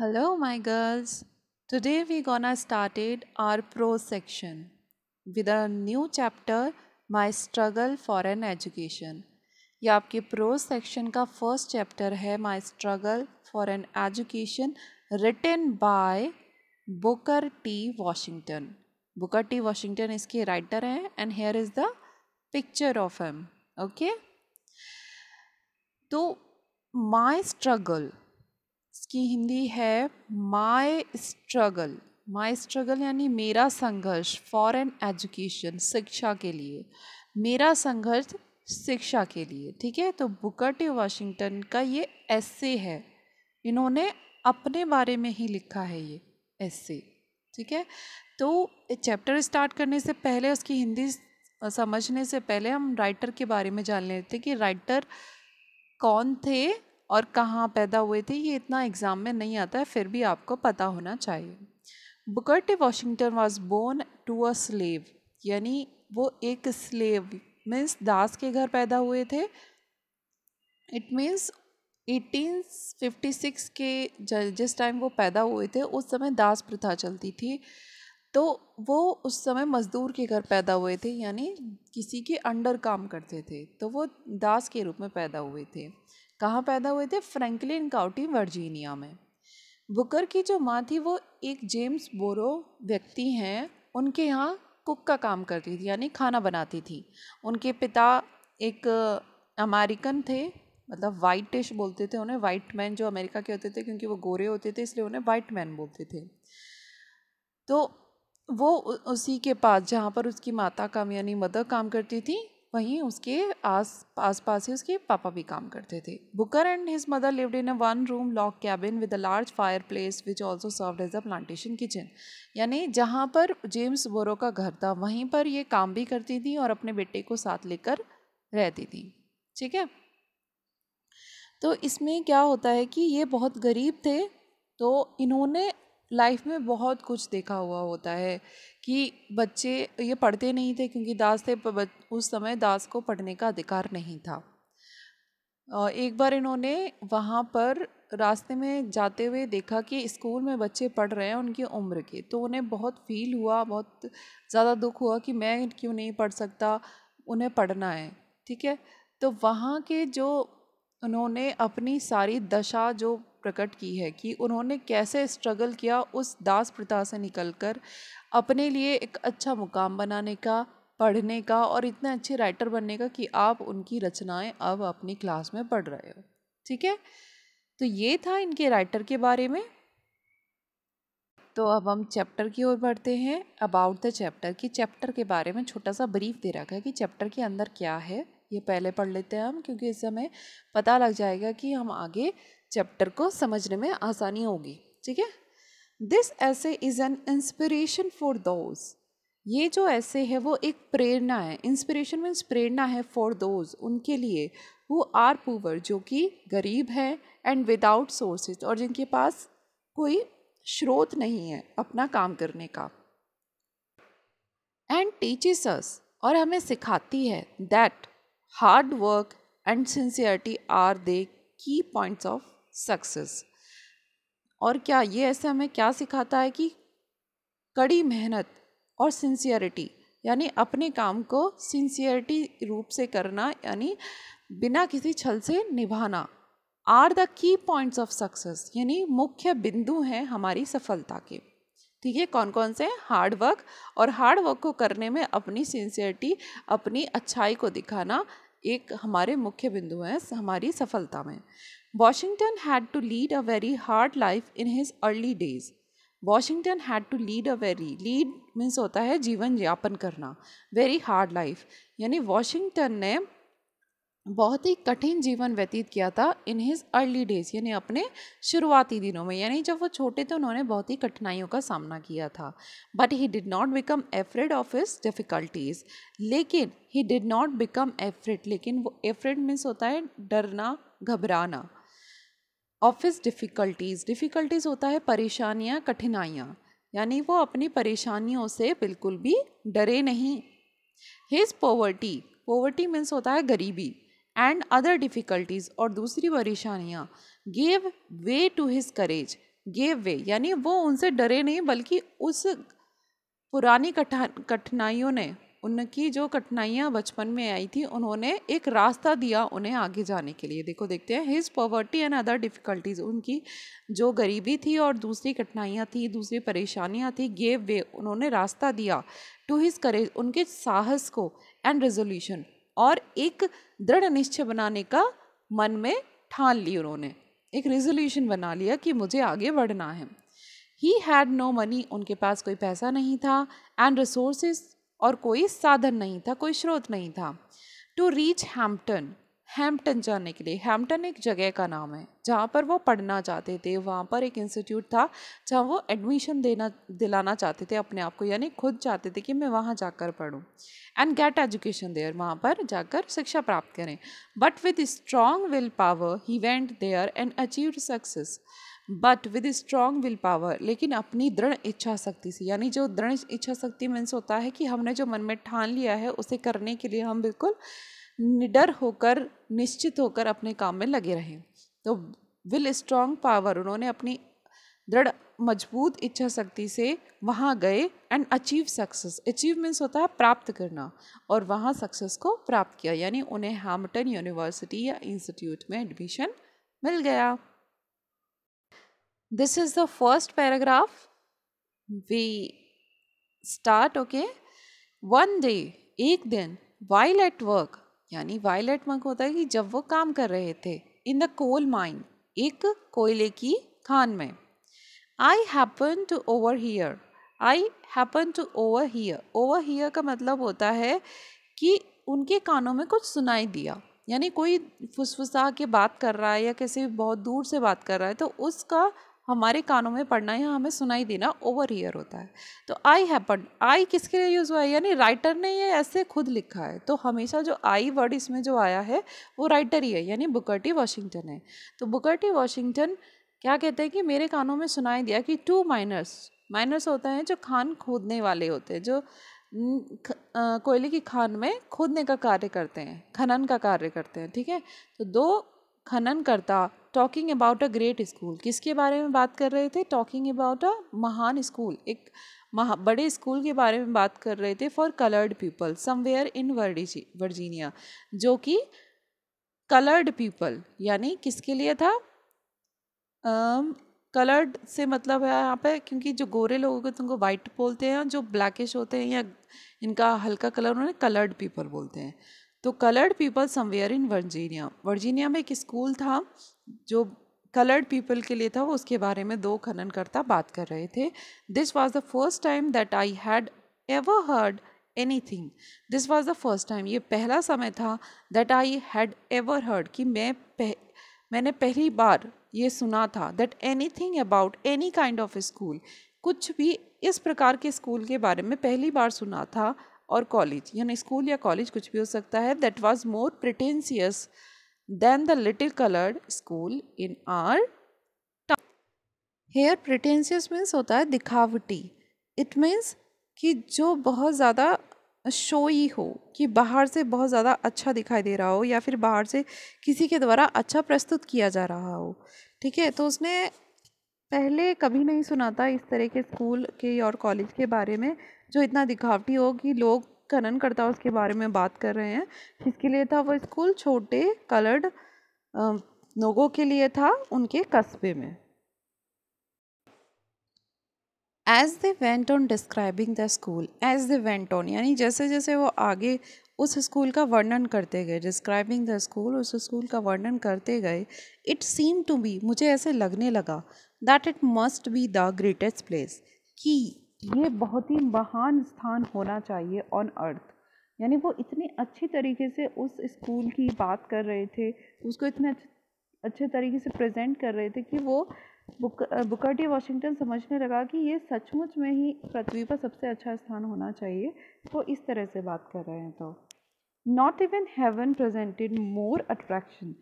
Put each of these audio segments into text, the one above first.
Hello my girls. Today we gonna started our prose section with a new chapter My Struggle for an Education. ये आपके prose section का first chapter है my struggle for an education written by Booker T Washington Booker T Washington इसके writer हैं and here is the picture of him okay तो my struggle इसकी हिंदी है my struggle my struggle यानी मेरा संघर्ष फॉर एन एजुकेशन शिक्षा के लिए मेरा संघर्ष शिक्षा के लिए ठीक है तो बुकर वाशिंगटन का ये एस्से है इन्होंने अपने बारे में ही लिखा है ये एस्से ठीक है तो चैप्टर स्टार्ट करने से पहले उसकी हिंदी समझने से पहले हम राइटर के बारे में जान लेते कि राइटर कौन थे और कहाँ पैदा हुए थे ये इतना एग्ज़ाम में नहीं आता है फिर भी आपको पता होना चाहिए Booker T Washington was born to a slave यानी वो एक स्लेव मीन्स दास के घर पैदा हुए थे इट मीन्स 1856 के जिस टाइम वो पैदा हुए थे उस समय दास प्रथा चलती थी तो वो उस समय मज़दूर के घर पैदा हुए थे यानी किसी के अंडर काम करते थे तो वो दास के रूप में पैदा हुए थे कहाँ पैदा हुए थे फ्रैंकलिन काउटी वर्जीनिया में बुकर की जो माँ थी वो एक जेम्स बोरो व्यक्ति हैं उनके यहाँ कुक का काम करती थी यानी खाना बनाती थी उनके पिता एक अमेरिकन थे मतलब वाइट डिश बोलते थे उन्हें वाइट मैन जो अमेरिका के होते थे क्योंकि वो गोरे होते थे इसलिए उन्हें वाइट मैन बोलते थे तो वो उसी के पास जहाँ पर उसकी माता काम यानी मदर काम करती थी वहीं उसके आस आस पास ही उसके पापा भी काम करते थे Booker and his mother lived in a one room log cabin with a large fireplace which also serve as a plantation kitchen यानी जहाँ पर जेम्स बोरो का घर था वहीं पर ये काम भी करती थी और अपने बेटे को साथ लेकर रहती थी ठीक है तो इसमें क्या होता है कि ये बहुत गरीब थे तो इन्होंने लाइफ में बहुत कुछ देखा हुआ होता है कि बच्चे ये पढ़ते नहीं थे क्योंकि दास थे उस समय दास को पढ़ने का अधिकार नहीं था एक बार इन्होंने वहाँ पर रास्ते में जाते हुए देखा कि स्कूल में बच्चे पढ़ रहे हैं उनकी उम्र के तो उन्हें बहुत फील हुआ बहुत ज़्यादा दुख हुआ कि मैं क्यों नहीं पढ़ सकता उन्हें पढ़ना है ठीक है तो वहाँ के जो उन्होंने अपनी सारी दशा जो प्रकट की है कि उन्होंने कैसे स्ट्रगल किया उस दास प्रथा से निकलकर अपने लिए एक अच्छा मुकाम बनाने का पढ़ने का और इतने अच्छे राइटर बनने का कि आप उनकी रचनाएं अब अपनी क्लास में पढ़ रहे हो ठीक है तो ये था इनके राइटर के बारे में तो अब हम चैप्टर की ओर बढ़ते हैं अबाउट द चैप्टर कि चैप्टर के बारे में छोटा सा ब्रीफ दे रखा है कि चैप्टर के अंदर क्या है ये पहले पढ़ लेते हैं हम क्योंकि इससे हमें पता लग जाएगा कि हम आगे चैप्टर को समझने में आसानी होगी ठीक है दिस ऐसे is an inspiration for those ये जो ऐसे है वो एक प्रेरणा है इंस्पिरेशन मीन्स प्रेरणा है फॉर दोज उनके लिए वो आर पुअर जो कि गरीब है एंड विदाउट सोर्सेज और जिनके पास कोई स्रोत नहीं है अपना काम करने का एंड टीचेस और हमें सिखाती है that hard work and sincerity are the key points of success. और क्या ये ऐसे हमें क्या सिखाता है कि कड़ी मेहनत और सिंसियरिटी यानी अपने काम को सिंसियरिटी रूप से करना यानी बिना किसी छल से निभाना are the key points of success यानी मुख्य बिंदु हैं हमारी सफलता के ठीक है कौन कौन से हार्ड वर्क और हार्ड वर्क को करने में अपनी सिंसियरिटी अपनी अच्छाई को दिखाना एक हमारे मुख्य बिंदु हैं हमारी सफलता में Washington had to lead a very hard life in his early days Washington had to lead a very lead means होता है जीवन यापन करना वेरी हार्ड लाइफ यानी वॉशिंगटन ने बहुत ही कठिन जीवन व्यतीत किया था इन हिज अर्ली डेज यानी अपने शुरुआती दिनों में यानी जब वो छोटे थे उन्होंने बहुत ही कठिनाइयों का सामना किया था but he did not become afraid of his difficulties लेकिन he did not become afraid लेकिन वो एफ्रेड मीन्स होता है डरना घबराना ऑफिस डिफ़िकल्टीज़ डिफ़िकल्टीज़ होता है परेशानियाँ कठिनाइयाँ यानी वो अपनी परेशानियों से बिल्कुल भी डरे नहीं हिज पोवर्टी पोवर्टी मीन्स होता है गरीबी एंड अदर डिफ़िकल्टीज़ और दूसरी परेशानियाँ gave way to his courage gave way यानी वो उनसे डरे नहीं बल्कि उस पुरानी कठिनाइयों ने उनकी जो कठिनाइयाँ बचपन में आई थी उन्होंने एक रास्ता दिया उन्हें आगे जाने के लिए देखो देखते हैं his poverty and other difficulties उनकी जो गरीबी थी और दूसरी कठिनाइयाँ थी दूसरी परेशानियाँ थी गेव वे उन्होंने रास्ता दिया टू हिज करेज उनके साहस को एंड रेजोल्यूशन और एक दृढ़ निश्चय बनाने का मन में ठान ली उन्होंने एक रेजोल्यूशन बना लिया कि मुझे आगे बढ़ना है ही हैड नो मनी उनके पास कोई पैसा नहीं था एंड रिसोर्सेज और कोई साधन नहीं था कोई स्रोत नहीं था टू रीच हैम्पटन हैम्पटन जाने के लिए हैम्पटन एक जगह का नाम है जहाँ पर वो पढ़ना चाहते थे वहाँ पर एक इंस्टीट्यूट था जहाँ वो एडमिशन देना दिलाना चाहते थे अपने आप को यानी खुद चाहते थे कि मैं वहाँ जाकर पढ़ूँ एंड गेट एजुकेशन देयर वहाँ पर जाकर शिक्षा प्राप्त करें but with strong will power he went there and achieve success but with strong will power लेकिन अपनी दृढ़ इच्छा शक्ति से यानी जो दृढ़ इच्छा शक्ति मीन्स होता है कि हमने जो मन में ठान लिया है उसे करने के लिए हम बिल्कुल निडर होकर निश्चित होकर अपने काम में लगे रहें तो विल स्ट्रॉन्ग पावर उन्होंने अपनी दृढ़ मजबूत इच्छा शक्ति से वहाँ गए and achieve success achieve means होता है प्राप्त करना और वहाँ सक्सेस को प्राप्त किया यानी उन्हें हैम्पटन यूनिवर्सिटी या इंस्टीट्यूट में एडमिशन मिल गया this is the first paragraph we start okay one day एक दिन वाइल एट वर्क यानी वाइल एट वर्क होता है कि जब वो काम कर रहे थे इन द कोल माइन एक कोयले की खान में I happen to overhear I happen to overhear overhear का मतलब होता है कि उनके कानों में कुछ सुनाई दिया यानी कोई फुसफुसा के बात कर रहा है या किसी बहुत दूर से बात कर रहा है तो उसका हमारे कानों में पढ़ना या हमें सुनाई देना ओवर ईयर होता है तो आई हैपन आई किसके लिए यूज़ हुआ है यानी राइटर ने ये ऐसे खुद लिखा है तो हमेशा जो आई वर्ड इसमें जो आया है वो राइटर ही है यानी बुकर्टी वाशिंगटन है तो बुकर्टी वाशिंगटन क्या कहते हैं कि मेरे कानों में सुनाई दिया कि टू माइनर्स माइनर्स होते हैं जो खान खोदने वाले होते हैं जो कोयले की खान में खोदने का कार्य करते हैं खनन का कार्य करते हैं ठीक है तो दो खनन करता talking about a great school किसके बारे में बात कर रहे थे टॉकिंग अबाउट अ महान स्कूल एक महा बड़े स्कूल के बारे में बात कर रहे थे for coloured people somewhere in वर्डिजी वर्जीनिया जो कि कलर्ड पीपल यानी किसके लिए था कलर्ड um, से मतलब है यहाँ पे क्योंकि जो गोरे लोग होते हैं उनको वाइट बोलते हैं जो ब्लैकिश होते हैं या इनका हल्का कलर उन्हें कलर्ड पीपल बोलते हैं तो coloured people somewhere in Virginia Virginia में एक स्कूल था जो कलर्ड पीपल के लिए था वो उसके बारे में दो खननकर्ता बात कर रहे थे this was the first time that I had ever heard anything this was the first time ये पहला समय था that I had ever heard कि मैं पह, मैंने पहली बार ये सुना था that anything about any kind of school कुछ भी इस प्रकार के स्कूल के बारे में पहली बार सुना था और कॉलेज यानी स्कूल या कॉलेज कुछ भी हो सकता है that was more pretentious than the little coloured school in our here pretentious means होता है दिखावटी इट मीन्स कि जो बहुत ज़्यादा शोई हो कि बाहर से बहुत ज़्यादा अच्छा दिखाई दे रहा हो या फिर बाहर से किसी के द्वारा अच्छा प्रस्तुत किया जा रहा हो ठीक है तो उसने पहले कभी नहीं सुना था इस तरह के स्कूल के और कॉलेज के बारे में जो इतना दिखावटी हो कि लोग खनन करता उसके बारे में बात कर रहे हैं इसके लिए था वो स्कूल छोटे कलर्ड लोगों के लिए था उनके कस्बे में as they went on describing the school as they went on यानी जैसे जैसे वो आगे उस स्कूल का वर्णन करते गए डिस्क्राइबिंग द स्कूल उस स्कूल का वर्णन करते गए इट सीम टू बी मुझे ऐसे लगने लगा that it must be the greatest place कि ये बहुत ही महान स्थान होना चाहिए ऑन अर्थ यानी वो इतने अच्छे तरीके से उस स्कूल की बात कर रहे थे उसको इतने अच्छे तरीके से प्रेजेंट कर रहे थे कि वो बुक बुकर वाशिंगटन समझने लगा कि ये सचमुच में ही पृथ्वी पर सबसे अच्छा स्थान होना चाहिए तो इस तरह से बात कर रहे हैं तो not even heaven presented more attraction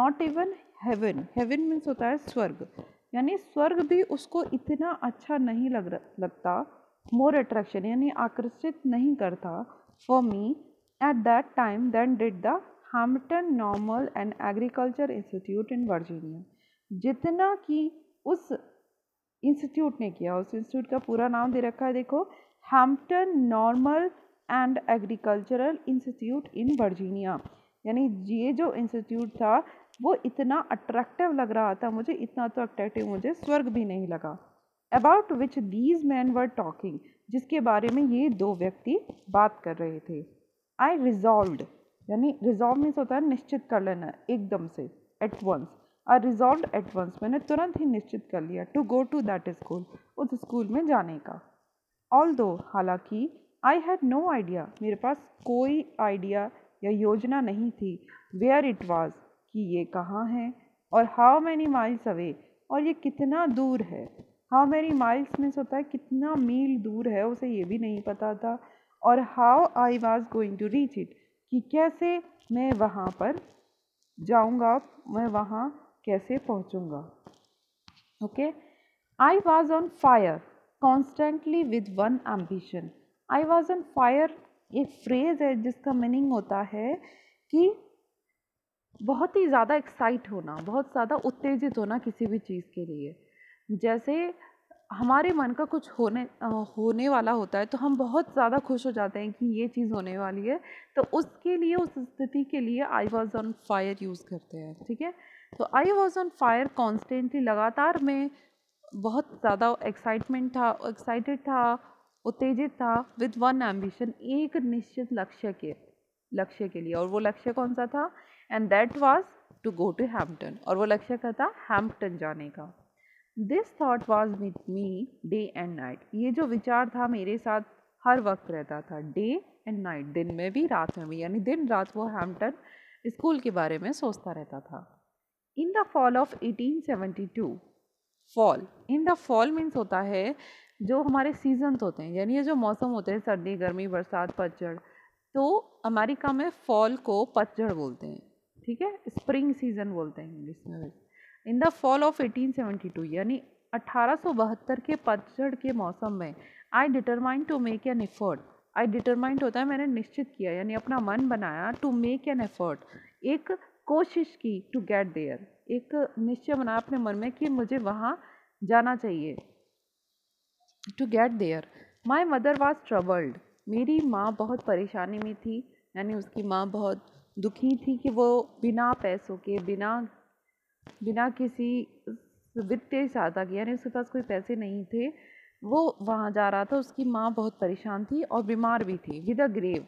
not even heaven heaven means होता है स्वर्ग यानी स्वर्ग भी उसको इतना अच्छा नहीं लग लगता मोर अट्रैक्शन यानी आकर्षित नहीं करता for me at that time than did the Hampton Normal and Agriculture Institute in Virginia जितना कि उस इंस्टीट्यूट ने किया उस इंस्टीट्यूट का पूरा नाम दे रखा है देखो Hampton Normal and Agricultural Institute in Virginia यानी ये जो इंस्टीट्यूट था वो इतना अट्रैक्टिव लग रहा था मुझे इतना तो अट्रैक्टिव मुझे स्वर्ग भी नहीं लगा about which these men were talking जिसके बारे में ये दो व्यक्ति बात कर रहे थे आई रिजॉल्व यानी रिजॉल्व मीन्स होता है निश्चित कर लेना एकदम से at once I resolve at once मैंने तुरंत ही निश्चित कर लिया to go to that school उस स्कूल में जाने का ऑल दो हालांकि आई हैड नो आइडिया मेरे पास कोई आइडिया या योजना नहीं थी वेयर इट वॉज कि ये कहाँ है और हाउ मैनी माइल्स अवे और ये कितना दूर है हाउ मैनी माइल्स मीन्स होता है कितना मील दूर है उसे ये भी नहीं पता था और how I was going to reach it कि कैसे मैं वहाँ पर जाऊँगा मैं वहाँ कैसे पहुँचूँगा okay I was on fire constantly with one ambition I was on fire एक फ्रेज़ है जिसका मीनिंग होता है कि बहुत ही ज़्यादा एक्साइट होना बहुत ज़्यादा उत्तेजित होना किसी भी चीज़ के लिए जैसे हमारे मन का कुछ होने आ, होने वाला होता है तो हम बहुत ज़्यादा खुश हो जाते हैं कि ये चीज़ होने वाली है तो उसके लिए उस स्थिति के लिए I was on fire use करते हैं ठीक है तो I was on fire constantly लगातार मैं बहुत ज़्यादा एक्साइटमेंट था एक्साइटेड था उत्तेजित था विद वन एम्बिशन एक निश्चित लक्ष्य के लक्ष्य के लिए और वो लक्ष्य कौन सा था and that was to go to Hampton और वो लक्ष्य का था हैम्पटन जाने का this thought was with me day and night ये जो विचार था मेरे साथ हर वक्त रहता था डे एंड नाइट दिन में भी रात में भी यानी दिन रात वो हैम्पटन स्कूल के बारे में सोचता रहता था in the fall of 1872 fall in the fall means होता है जो हमारे सीजन्स होते हैं यानी ये जो मौसम होते हैं सर्दी गर्मी बरसात पतझड़ तो अमेरिका में फॉल को पतझड़ बोलते हैं ठीक है स्प्रिंग सीजन बोलते हैं इंग्लिश में इन द फॉल ऑफ 1872 यानी अठारह के पतझड़ के मौसम में I determine to make an effort I determined होता है मैंने निश्चित किया यानी अपना मन बनाया टू मेक एन एफर्ट एक कोशिश की टू गेट देयर एक निश्चय बनाया अपने मन में कि मुझे वहाँ जाना चाहिए to get there my mother was troubled मेरी माँ बहुत परेशानी में थी यानी उसकी माँ बहुत दुखी थी कि वो बिना पैसों के बिना बिना किसी वित्तीय सहायता के यानी उसके पास कोई पैसे नहीं थे वो वहाँ जा रहा था उसकी माँ बहुत परेशान थी और बीमार भी थी विद अ ग्रेव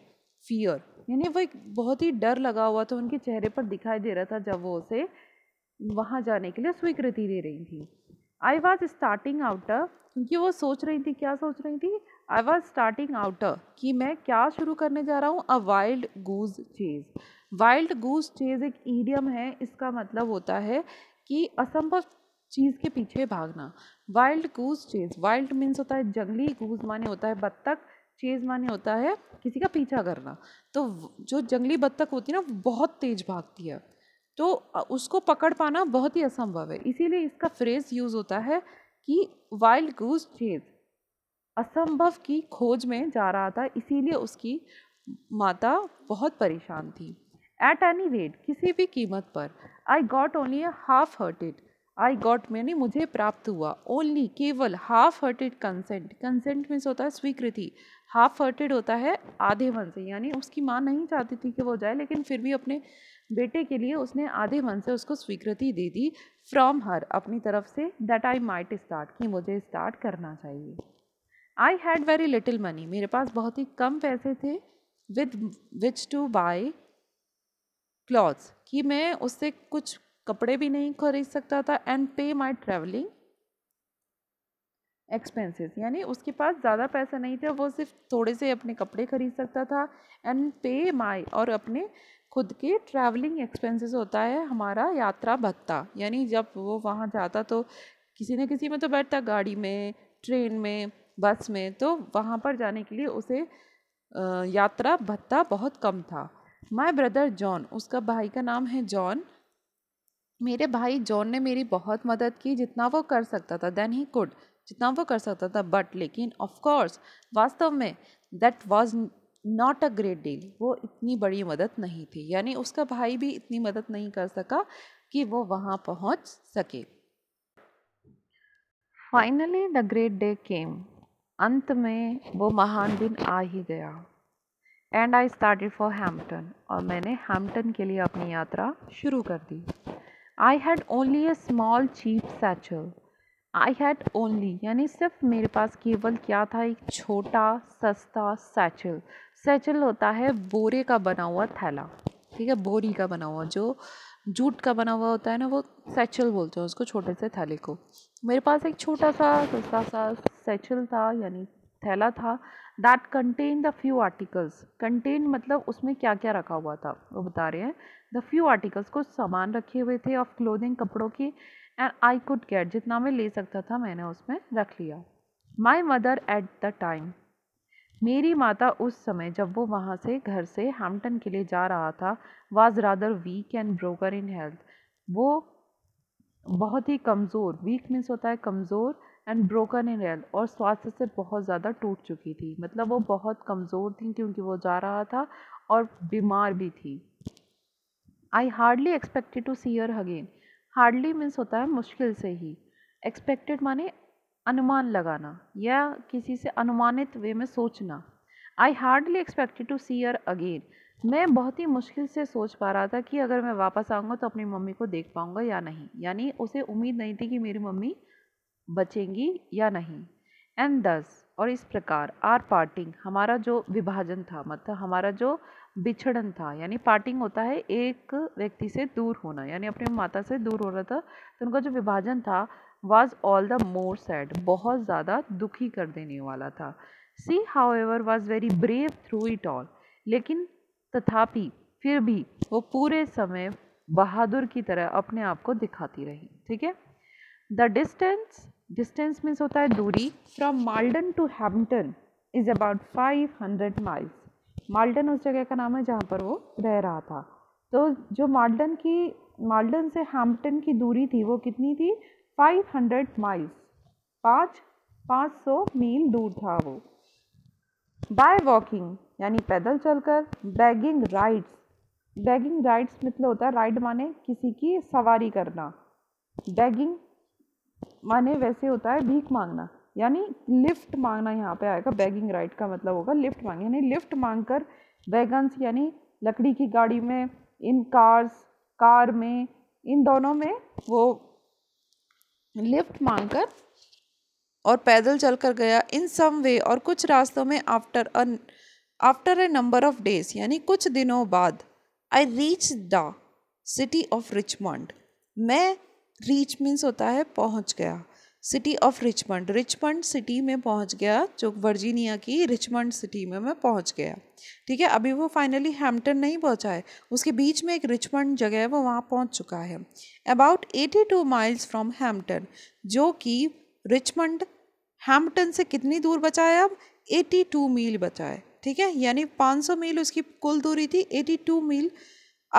फियर यानी वो एक बहुत ही डर लगा हुआ था उनके चेहरे पर दिखाई दे रहा था जब वो उसे वहाँ जाने के लिए स्वीकृति दे रही थी आई वॉज स्टार्टिंग आउटर क्योंकि वो सोच रही थी क्या सोच रही थी आई वॉज स्टार्टिंग आउटर कि मैं क्या शुरू करने जा रहा हूँ a wild goose chase wild goose chase एक ईडियम है इसका मतलब होता है कि असंभव चीज़ के पीछे भागना wild goose chase wild means होता है जंगली गूस माने होता है बत्तख चेज माने होता है किसी का पीछा करना तो जो जंगली बत्तख होती है ना वो बहुत तेज भागती है तो उसको पकड़ पाना बहुत ही असंभव है इसीलिए इसका फ्रेज यूज़ होता है कि वाइल्ड गूस चेज असंभव की खोज में जा रहा था इसीलिए उसकी माता बहुत परेशान थी एट एनी रेट किसी भी कीमत पर I got only a half hearted I got मैंने मुझे प्राप्त हुआ ओनली केवल half hearted consent consent means होता है स्वीकृति हाफ हर्टेड होता है आधे मन से यानी उसकी माँ नहीं चाहती थी कि वो जाए लेकिन फिर भी अपने बेटे के लिए उसने आधे मन से उसको स्वीकृति दे दी फ्रॉम हर अपनी तरफ say that I might start कि मुझे स्टार्ट करना चाहिए I had very little money मेरे पास बहुत ही कम पैसे थे with which to buy clothes कि मैं उससे कुछ कपड़े भी नहीं खरीद सकता था एंड पे माई ट्रैवलिंग एक्सपेंसेस यानी उसके पास ज़्यादा पैसा नहीं था वो सिर्फ थोड़े से अपने कपड़े खरीद सकता था एंड पे माई और अपने खुद के ट्रैवलिंग एक्सपेंसेस होता है हमारा यात्रा भत्ता यानी जब वो वहाँ जाता तो किसी न किसी में तो बैठता गाड़ी में ट्रेन में बस में तो वहाँ पर जाने के लिए उसे यात्रा भत्ता बहुत कम था माई ब्रदर जॉन उसका भाई का नाम है जॉन मेरे भाई जॉन ने मेरी बहुत मदद की जितना वो कर सकता था देन ही कुड जितना वो कर सकता था बट लेकिन ऑफकोर्स वास्तव में that was not a great deal वो इतनी बड़ी मदद नहीं थी यानी उसका भाई भी इतनी मदद नहीं कर सका कि वो वहाँ पहुँच सके finally the great day came अंत में वो महान दिन आ ही गया and I started for Hampton और मैंने हैम्पटन के लिए अपनी यात्रा शुरू कर दी I had only a small cheap satchel I had only यानी सिर्फ मेरे पास केवल क्या था एक छोटा सस्ता सैचल सैचल होता है बोरे का बना हुआ थैला ठीक है बोरी का बना हुआ जो जूट का बना हुआ होता है ना वो सैचल बोलते हैं उसको छोटे से थैले को मेरे पास एक छोटा सा सस्ता सा सैचल था यानी थैला था that contain the few articles contain मतलब उसमें क्या क्या रखा हुआ था वो बता रहे हैं द फ्यू आर्टिकल्स कुछ सामान रखे हुए थे ऑफ क्लोथिंग कपड़ों की एंड आई कुड गेट जितना मैं ले सकता था मैंने उसमें रख लिया my mother at the time मेरी माता उस समय जब वो वहाँ से घर से हैम्पटन के लिए जा रहा था was rather weak and broken in health वो बहुत ही कमज़ोर वीक मीन्स होता है कमज़ोर एंड ब्रोकन इन रेल और स्वास्थ्य से बहुत ज़्यादा टूट चुकी थी मतलब वो बहुत कमज़ोर थी क्योंकि वो जा रहा था और बीमार भी थी I hardly expected to see her again hardly means होता है मुश्किल से ही एक्सपेक्टेड माने अनुमान लगाना या किसी से अनुमानित वे में सोचना I hardly expected to see her again मैं बहुत ही मुश्किल से सोच पा रहा था कि अगर मैं वापस आऊँगा तो अपनी मम्मी को देख पाऊँगा या नहीं यानी उसे उम्मीद नहीं थी कि मेरी मम्मी बचेंगी या नहीं एंड दस और इस प्रकार आर पार्टिंग हमारा जो विभाजन था मतलब हमारा जो बिछड़न था यानी पार्टिंग होता है एक व्यक्ति से दूर होना यानी अपनी माता से दूर हो रहा था तो उनका जो विभाजन था was all the more sad बहुत ज़्यादा दुखी कर देने वाला था she however was very brave through it all लेकिन तथापि फिर भी वो पूरे समय बहादुर की तरह अपने आप को दिखाती रही ठीक है द डिस्टेंस डिस्टेंस मीन्स होता है दूरी from Malden to Hampton is about five hundred miles Malden उस जगह का नाम है जहाँ पर वो रह रहा था तो जो माल्डन की माल्डन से हैम्पटन की दूरी थी वो कितनी थी फाइव हंड्रेड माइल्स पाँच पाँच सौ मील दूर था वो बाय वॉकिंग यानी पैदल चलकर बैगिंग राइड्स बैगिंग राइड्स मतलब होता है राइड माने किसी की सवारी करना बैगिंग माने वैसे होता है भीख मांगना यानी लिफ्ट मांगना यहाँ पे आएगा बैगिंग राइड का मतलब होगा लिफ्ट मांग यानी लिफ्ट मांग कर वैगन्स यानी लकड़ी की गाड़ी में इन कार्स कार में इन दोनों में वो लिफ्ट मांग कर और पैदल चल कर गया इन सम वे और कुछ रास्तों में after a after a number of days यानी कुछ दिनों बाद I reach the city of Richmond मैं रीच मीन्स होता है पहुंच गया city of Richmond Richmond city में पहुंच गया जो वर्जीनिया की रिचमंड सिटी में मैं पहुंच गया ठीक है अभी वो फाइनली हैम्पटन नहीं पहुंचा है उसके बीच में एक रिचमंड जगह है वो वहाँ पहुंच चुका है अबाउट 82 माइल्स फ्रॉम हैम्पटन जो कि रिचमंड हैम्पटन से कितनी दूर बचा है अब 82 मील बचा है ठीक है यानी 500 मील उसकी कुल दूरी थी 82 मील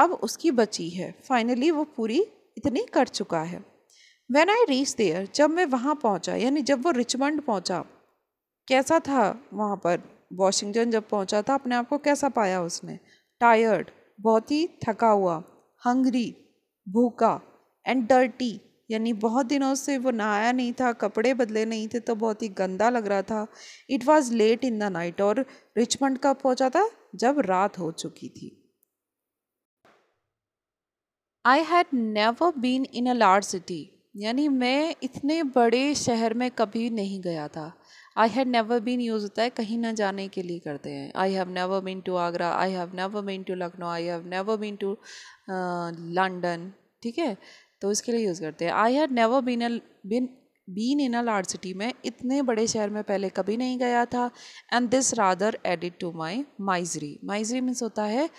अब उसकी बची है फाइनली वो पूरी इतनी कर चुका है वैन आई रीच देयर जब मैं वहाँ पहुँचा यानी जब वो रिचमंड पहुँचा कैसा था वहाँ पर वॉशिंगटन जब पहुँचा था अपने आप को कैसा पाया उसने टायर्ड बहुत ही थका हुआ हंगरी भूखा एंड डर्टी यानी बहुत दिनों से वो नहाया नहीं था कपड़े बदले नहीं थे तो बहुत ही गंदा लग रहा था it was late in the night और रिचमंड कब पहुँचा था जब रात हो चुकी थी I had never been in a large city यानी मैं इतने बड़े शहर में कभी नहीं गया था I had never been use होता है कहीं ना जाने के लिए करते हैं I have never been to Agra I have never been to Lucknow I have never been to London ठीक है तो इसके लिए यूज़ करते हैं I had never been a been been in a large city में इतने बड़े शहर में पहले कभी नहीं गया था and this rather added to my misery misery means होता है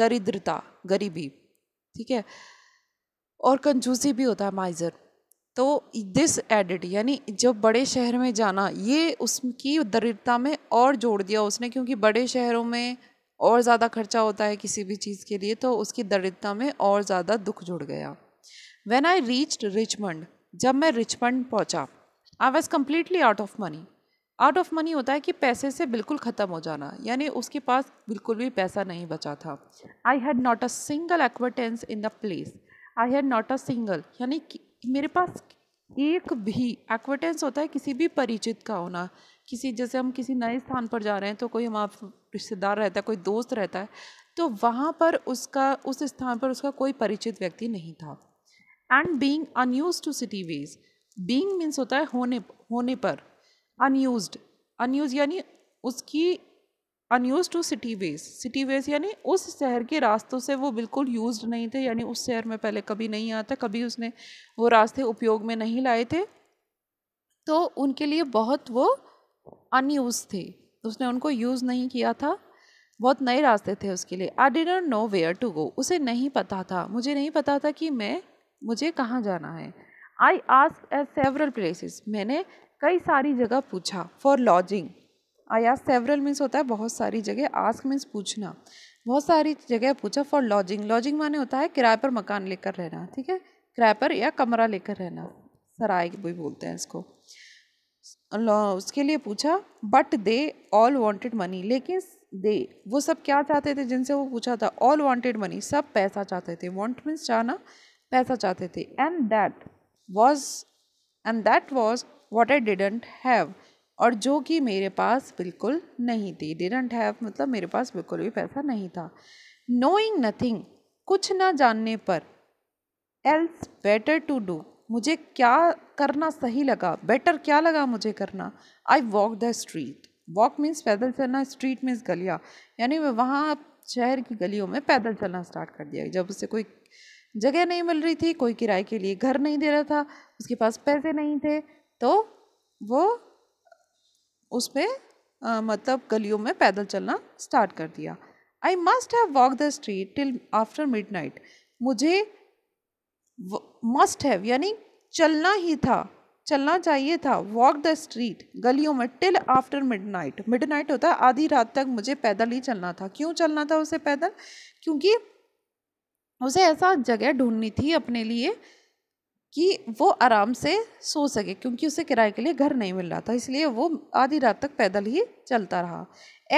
दरिद्रता गरीबी ठीक है और कंजूसी भी होता है माइजर तो दिस एडिड यानी जब बड़े शहर में जाना ये उसकी दरिद्रता में और जोड़ दिया उसने क्योंकि बड़े शहरों में और ज़्यादा खर्चा होता है किसी भी चीज़ के लिए तो उसकी दरिद्रता में और ज़्यादा दुख जुड़ गया वैन आई रीच रिचमंड जब मैं रिचमंड पहुँचा I was completely out of money out of money होता है कि पैसे से बिल्कुल ख़त्म हो जाना यानी उसके पास बिल्कुल भी पैसा नहीं बचा था I had not a single acquaintance in the place I had not a single यानी मेरे पास एक भी एक्वर्टेंस होता है किसी भी परिचित का होना किसी जैसे हम किसी नए स्थान पर जा रहे हैं तो कोई हम आप रिश्तेदार रहता है कोई दोस्त रहता है तो वहाँ पर उसका उस स्थान पर उसका कोई परिचित व्यक्ति नहीं था and being unused to city ways being means होता है होने होने पर अनयूज अनयूज यानी उसकी unused to city ways city ways यानी उस शहर के रास्तों से वो बिल्कुल यूज नहीं थे यानी उस शहर में पहले कभी नहीं आता कभी उसने वो रास्ते उपयोग में नहीं लाए थे तो उनके लिए बहुत वो अनयूज थे उसने उनको यूज़ नहीं किया था बहुत नए रास्ते थे उसके लिए I didn't know where to go उसे नहीं पता था मुझे नहीं पता था कि मैं मुझे कहाँ जाना है I ask at several places मैंने कई सारी जगह पूछा for lodging I ask several means होता है बहुत सारी जगह आस्क मीन्स पूछना बहुत सारी जगह पूछा फॉर लॉजिंग लॉजिंग माने होता है किराए पर मकान लेकर रहना ठीक है किराए पर या कमरा लेकर रहना सराय भी बोलते हैं इसको उसके लिए पूछा but they all wanted money लेकिन दे वो सब क्या चाहते थे जिनसे वो पूछा था ऑल वॉन्टेड मनी सब पैसा चाहते थे वॉन्ट मीन्स चाहना पैसा चाहते थे and that was and that was what I didn't have और जो कि मेरे पास बिल्कुल नहीं थी डिडेंट हैव मतलब मेरे पास बिल्कुल भी पैसा नहीं था नोइंग नथिंग कुछ ना जानने पर एल्स बेटर टू डू मुझे क्या करना सही लगा बेटर क्या लगा मुझे करना I walk the street walk means पैदल चलना स्ट्रीट मीन्स गलिया यानी मैं वहाँ शहर की गलियों में पैदल चलना स्टार्ट कर दिया जब उससे कोई जगह नहीं मिल रही थी कोई किराए के लिए घर नहीं दे रहा था उसके पास पैसे नहीं थे तो वो उस पर मतलब गलियों में पैदल चलना स्टार्ट कर दिया I must have walk the street till after midnight मुझे मस्ट हैव यानी चलना ही था चलना चाहिए था वॉक द स्ट्रीट गलियों में till after midnight midnight होता है आधी रात तक मुझे पैदल ही चलना था क्यों चलना था उसे पैदल क्योंकि उसे ऐसा जगह ढूंढनी थी अपने लिए कि वो आराम से सो सके क्योंकि उसे किराए के लिए घर नहीं मिल रहा था इसलिए वो आधी रात तक पैदल ही चलता रहा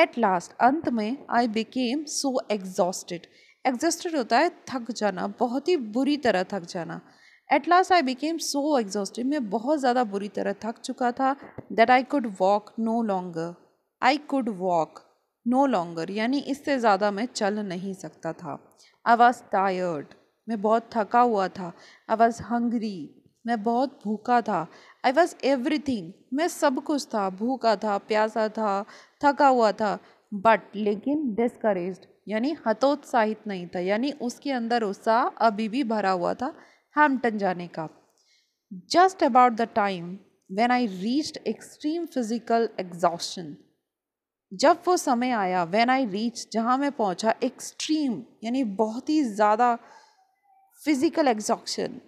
एट लास्ट अंत में I became so exhausted exhausted होता है थक जाना बहुत ही बुरी तरह थक जाना at last I became so exhausted मैं बहुत ज़्यादा बुरी तरह थक चुका था that I could walk no longer I could walk no longer यानी इससे ज़्यादा मैं चल नहीं सकता था आई वॉज टायर्ड मैं बहुत थका हुआ था आई वॉज हंग्री मैं बहुत भूखा था आई वॉज एवरीथिंग मैं सब कुछ था भूखा था प्यासा था थका हुआ था बट लेकिन डिस्करेज यानी हतोत्साहित नहीं था यानी उसके अंदर उत्साह अभी भी भरा हुआ था हैम्पटन जाने का just about the time when I reached extreme physical exhaustion जब वो समय आया वेन आई रीच जहाँ मैं पहुँचा एक्सट्रीम यानी बहुत ही ज़्यादा फिज़िकल एग्जॉक्शन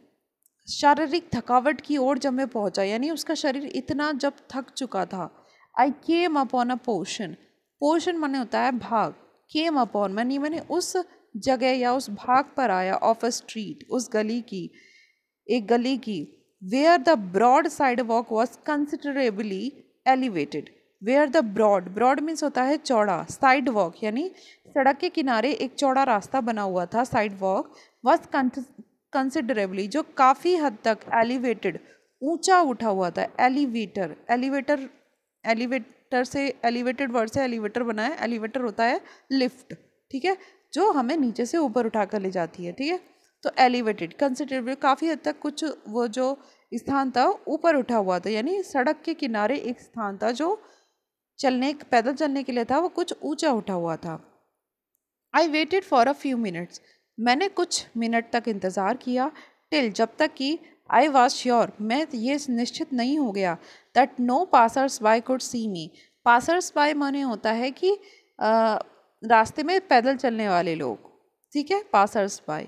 शारीरिक थकावट की ओर जब मैं पहुँचा यानी उसका शरीर इतना जब थक चुका था I came upon a portion portion माने होता है भाग केम अपॉन मनी मैंने उस जगह या उस भाग पर आया ऑफ अ स्ट्रीट उस गली की एक गली की where the broad sidewalk was considerably elevated where the broad broad means होता है चौड़ा साइड वॉक यानी सड़क के किनारे एक चौड़ा रास्ता बना हुआ था साइड वॉक वॉज कंसिडरेबली जो काफ़ी हद तक एलिवेटेड ऊंचा उठा हुआ था एलिवेटर एलिवेटर एलिवेट एलिवेटर से एलिवेटेड वर्ड से एलिवेटर बना है एलिवेटर होता है लिफ्ट ठीक है जो हमें नीचे से ऊपर उठा कर ले जाती है ठीक है तो एलिवेटेड कंसिडरेबल काफ़ी हद तक कुछ वो जो स्थान था ऊपर उठा हुआ था यानी सड़क के किनारे एक स्थान था जो चलने पैदल चलने के लिए था वो कुछ ऊंचा उठा हुआ था I waited for a few minutes मैंने कुछ मिनट तक इंतज़ार किया टिल जब तक कि आई वॉज श्योर मैं ये निश्चित नहीं हो गया that no passers by could see me passers by माने होता है कि आ, रास्ते में पैदल चलने वाले लोग ठीक है पासर्स बाय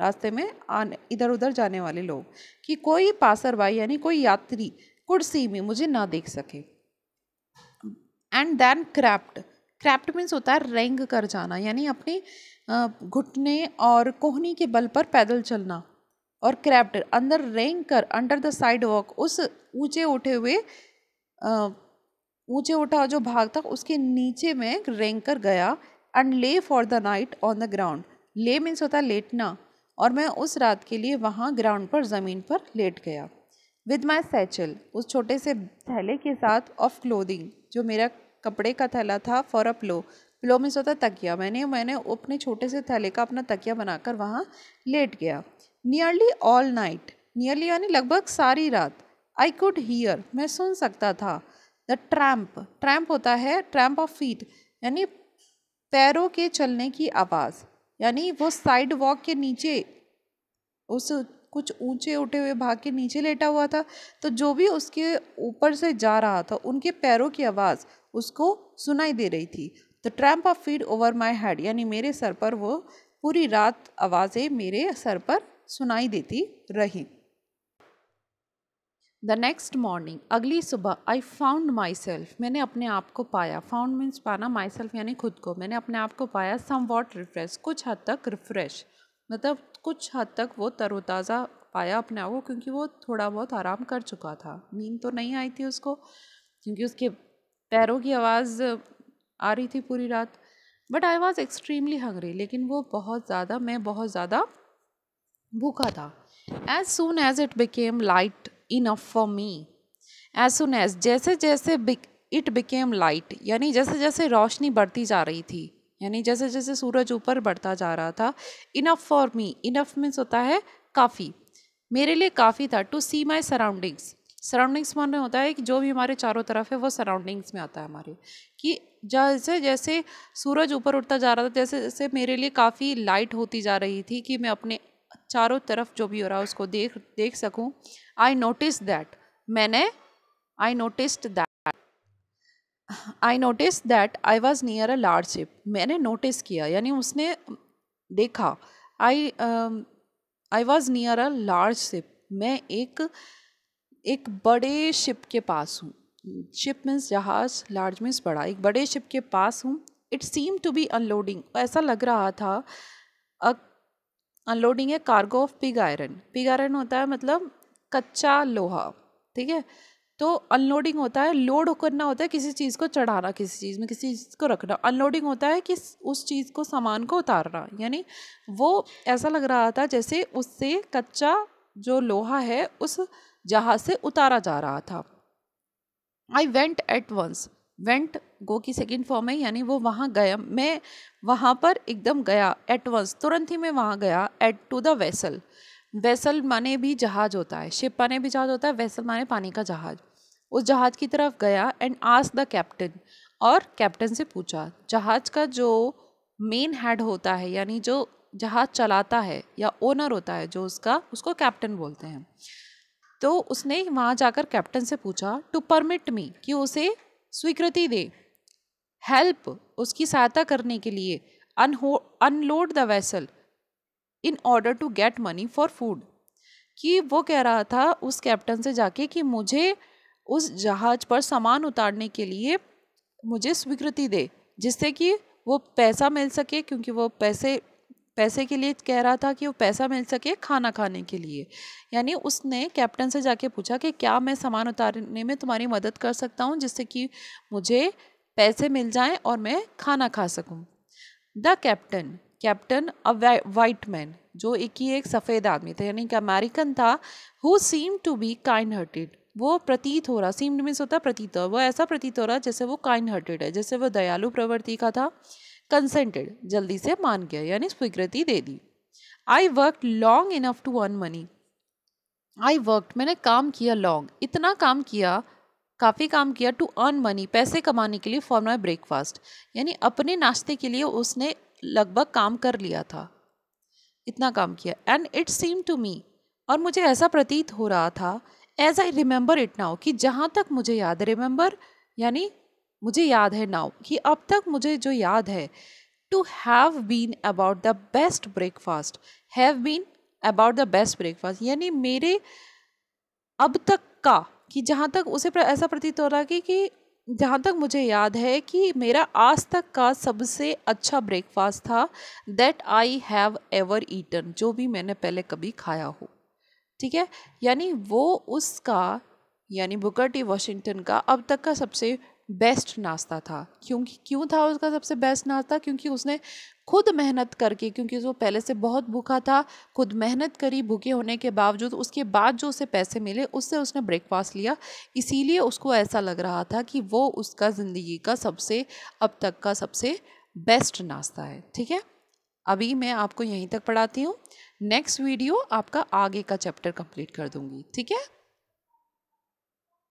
रास्ते में आने इधर उधर जाने वाले लोग कि कोई पासर बाई यानी कोई यात्री सी मी मुझे ना देख सके and then crept crept means होता है रेंग कर जाना यानी अपने घुटने और कोहनी के बल पर पैदल चलना और क्रैप्टर अंदर रेंग कर अंडर द साइड वॉक उस ऊंचे उठे हुए ऊंचे उठा जो भाग था उसके नीचे में रेंग कर गया and lay for the night on the ground lay means होता लेटना और मैं उस रात के लिए वहाँ ग्राउंड पर ज़मीन पर लेट गया विद माई सैचल उस छोटे से थैले के साथ ऑफ क्लोदिंग जो मेरा कपड़े का थैला था for a plough plough means होता तकिया मैंने मैंने अपने छोटे से थैले का अपना तकिया बनाकर वहाँ लेट गया नियरली ऑल नाइट नियरली यानी लगभग सारी रात आई कुड हीयर मैं सुन सकता था द ट्रैम्प ट्रैम्प होता है ट्रैम्प ऑफ फीट यानी पैरों के चलने की आवाज़ यानी वो साइड वॉक के नीचे उस कुछ ऊंचे उठे हुए भाग के नीचे लेटा हुआ था तो जो भी उसके ऊपर से जा रहा था उनके पैरों की आवाज़ उसको सुनाई दे रही थी the tramp of feet over my head यानी मेरे सर पर वो पूरी रात आवाज़ें मेरे सर पर सुनाई देती रही द नेक्स्ट मॉर्निंग अगली सुबह आई फाउंड माई सेल्फ मैंने अपने आप को पाया फाउंड मीन्स पाना माई सेल्फ यानी खुद को मैंने अपने आप को पाया सम वॉट रिफ्रेश कुछ हद तक रिफ्रेश मतलब कुछ हद तक वो तरोताज़ा पाया अपने आप को क्योंकि वो थोड़ा बहुत आराम कर चुका था नींद तो नहीं आई थी उसको क्योंकि उसके पैरों की आवाज़ आ रही थी पूरी रात but I was extremely hungry लेकिन वो बहुत ज़्यादा मैं बहुत ज़्यादा भूखा था as soon as it became light enough for me as soon as जैसे जैसे इट बिकेम लाइट यानी जैसे जैसे रोशनी बढ़ती जा रही थी यानी जैसे जैसे सूरज ऊपर बढ़ता जा रहा था enough for me enough means होता है काफ़ी मेरे लिए काफ़ी था to see my surroundings surroundings में होता है कि जो भी हमारे चारों तरफ है वो सराउंडिंग्स में आता है हमारे कि जैसे जैसे सूरज ऊपर उठता जा रहा था जैसे जैसे मेरे लिए काफ़ी लाइट होती जा रही थी कि मैं अपने चारों तरफ जो भी हो रहा है उसको देख देख सकूं आई नोटिस दैट मैंने I noticed that I notice that I was near a large ship मैंने नोटिस किया यानी उसने देखा I I was near a large ship मैं एक एक बड़े शिप के पास हूँ शिप मीन्स जहाज़ लार्ज मीन्स बड़ा एक बड़े शिप के पास हूँ it seem to be unloading ऐसा लग रहा था अ अनलोडिंग है cargo of pig iron pig iron होता है मतलब कच्चा लोहा ठीक है तो अनलोडिंग होता है लोड करना होता है किसी चीज़ को चढ़ाना किसी चीज़ में किसी चीज़ को रखना अनलोडिंग होता है कि उस चीज़ को सामान को उतारना यानी वो ऐसा लग रहा था जैसे उससे कच्चा जो लोहा है उस जहाज से उतारा जा रहा था I went at once went go की सेकेंड फॉर्म है यानी वो वहाँ गया मैं वहाँ पर एकदम गया एट वंस तुरंत ही मैं वहाँ गया at to the vessel vessel माने भी जहाज होता है शिप माने भी जहाज होता है वेसल माने पानी का जहाज उस जहाज की तरफ गया एंड आस्क द कैप्टन और कैप्टन से पूछा जहाज का जो मेन हेड होता है यानी जो जहाज चलाता है या ओनर होता है जो उसका उसको कैप्टन बोलते हैं तो उसने वहाँ जाकर कैप्टन से पूछा टू परमिट मी कि उसे स्वीकृति दे हेल्प उसकी सहायता करने के लिए अनहो unload the vessel in order to get money for food कि वो कह रहा था उस कैप्टन से जाके कि मुझे उस जहाज पर सामान उतारने के लिए मुझे स्वीकृति दे जिससे कि वो पैसा मिल सके क्योंकि वो पैसे पैसे के लिए कह रहा था कि वो पैसा मिल सके खाना खाने के लिए यानी उसने कैप्टन से जाके पूछा कि क्या मैं सामान उतारने में तुम्हारी मदद कर सकता हूँ जिससे कि मुझे पैसे मिल जाएं और मैं खाना खा सकूँ the captain captain a white man जो एक ही एक सफ़ेद आदमी था यानी कि अमेरिकन था who seem to be kind hearted वो प्रतीत हो रहा सीम्ड मीन्स होता प्रतीत हो वो ऐसा प्रतीत हो रहा जैसे वो काइंड हार्टेड है जैसे वो दयालु प्रवृत्ति का था कंसेंटेड जल्दी से मान गया यानी स्वीकृति दे दी I work long enough to earn money I work मैंने काम किया लॉन्ग इतना काम किया काफ़ी काम किया टू अर्न मनी पैसे कमाने के लिए फॉर माई ब्रेकफास्ट यानी अपने नाश्ते के लिए उसने लगभग काम कर लिया था इतना काम किया and it seem to me और मुझे ऐसा प्रतीत हो रहा था as I remember it now कि जहाँ तक मुझे याद रिमेंबर यानी मुझे याद है नाउ कि अब तक मुझे जो याद है to have been about the best breakfast have been about the best breakfast यानी मेरे अब तक का कि जहाँ तक उसे प्र, ऐसा प्रतीत हो रहा कि, कि जहाँ तक मुझे याद है कि मेरा आज तक का सबसे अच्छा ब्रेकफास्ट था that I have ever eaten जो भी मैंने पहले कभी खाया हो ठीक है यानी वो उसका यानी बुकर टी वॉशिंगटन का अब तक का सबसे बेस्ट नाश्ता था क्योंकि क्यों था उसका सबसे बेस्ट नाश्ता क्योंकि उसने खुद मेहनत करके क्योंकि वो पहले से बहुत भूखा था खुद मेहनत करी भूखे होने के बावजूद उसके बाद जो उसे पैसे मिले उससे उसने ब्रेकफास्ट लिया इसीलिए उसको ऐसा लग रहा था कि वो उसका ज़िंदगी का सबसे अब तक का सबसे बेस्ट नाश्ता है ठीक है अभी मैं आपको यहीं तक पढ़ाती हूँ नेक्स्ट वीडियो आपका आगे का चैप्टर कंप्लीट कर दूँगी ठीक है